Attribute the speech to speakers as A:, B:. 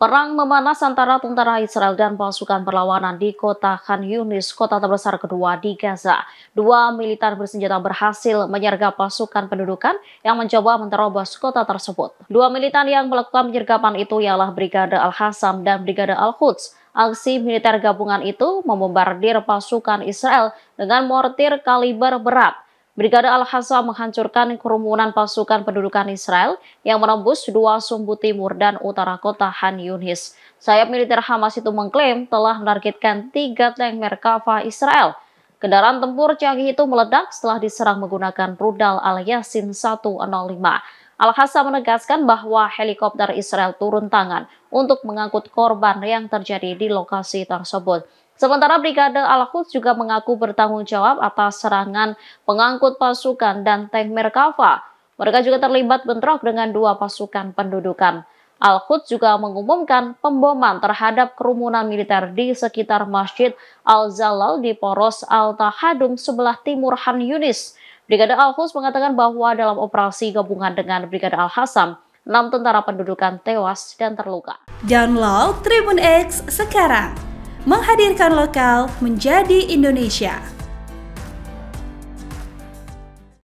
A: Perang memanas antara tentara Israel dan pasukan perlawanan di kota Khan Yunis, kota terbesar kedua di Gaza. Dua militer bersenjata berhasil menyergap pasukan pendudukan yang mencoba menerobos kota tersebut. Dua militan yang melakukan penyergapan itu ialah Brigade al Hasam dan Brigade Al-Quds. Aksi militer gabungan itu membombardir pasukan Israel dengan mortir kaliber berat. Brigade Al-Hassa menghancurkan kerumunan pasukan pendudukan Israel yang menembus dua sumbu timur dan utara kota Han Yunis. Sayap militer Hamas itu mengklaim telah menargetkan tiga tank Merkava Israel Kendaraan tempur canggih itu meledak setelah diserang menggunakan rudal Al-Yasin 105. al hassan menegaskan bahwa helikopter Israel turun tangan untuk mengangkut korban yang terjadi di lokasi tersebut. Sementara Brigade Al-Quds juga mengaku bertanggung jawab atas serangan pengangkut pasukan dan tank Merkava. Mereka juga terlibat bentrok dengan dua pasukan pendudukan. Al-Quds juga mengumumkan pemboman terhadap kerumunan militer di sekitar Masjid Al-Zalal di Poros Al-Tahadum sebelah timur Han Yunis. Brigade Al-Quds mengatakan bahwa dalam operasi gabungan dengan Brigade Al-Hassam, 6 tentara pendudukan tewas dan terluka.
B: Download Tribun X sekarang, menghadirkan lokal menjadi Indonesia.